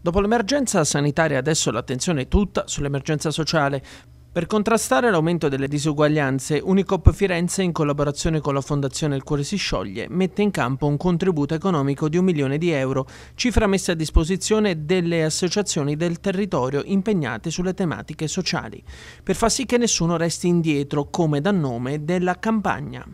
Dopo l'emergenza sanitaria adesso l'attenzione è tutta sull'emergenza sociale. Per contrastare l'aumento delle disuguaglianze, Unicop Firenze, in collaborazione con la Fondazione Il Cuore si scioglie, mette in campo un contributo economico di un milione di euro, cifra messa a disposizione delle associazioni del territorio impegnate sulle tematiche sociali, per far sì che nessuno resti indietro, come da nome della campagna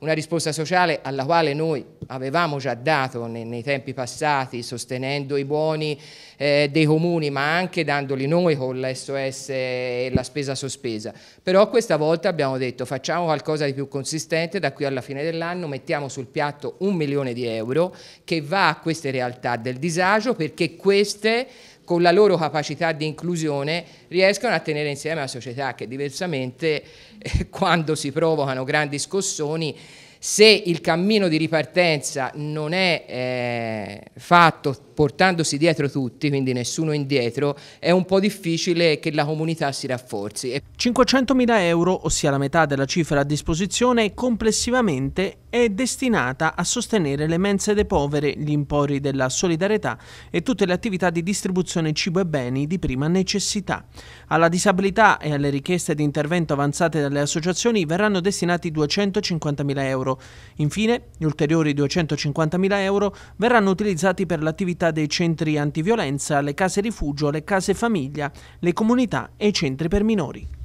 una risposta sociale alla quale noi avevamo già dato nei, nei tempi passati sostenendo i buoni eh, dei comuni ma anche dandoli noi con l'SOS e la spesa sospesa, però questa volta abbiamo detto facciamo qualcosa di più consistente da qui alla fine dell'anno, mettiamo sul piatto un milione di euro che va a queste realtà del disagio perché queste con la loro capacità di inclusione riescono a tenere insieme la società che diversamente eh, quando si provocano grandi scossoni se il cammino di ripartenza non è eh, fatto portandosi dietro tutti, quindi nessuno indietro, è un po' difficile che la comunità si rafforzi. 500.000 euro, ossia la metà della cifra a disposizione, complessivamente è destinata a sostenere le mense dei poveri, gli impori della solidarietà e tutte le attività di distribuzione cibo e beni di prima necessità. Alla disabilità e alle richieste di intervento avanzate dalle associazioni verranno destinati 250.000 euro. Infine, gli ulteriori 250.000 euro verranno utilizzati per l'attività dei centri antiviolenza, le case rifugio, le case famiglia, le comunità e i centri per minori.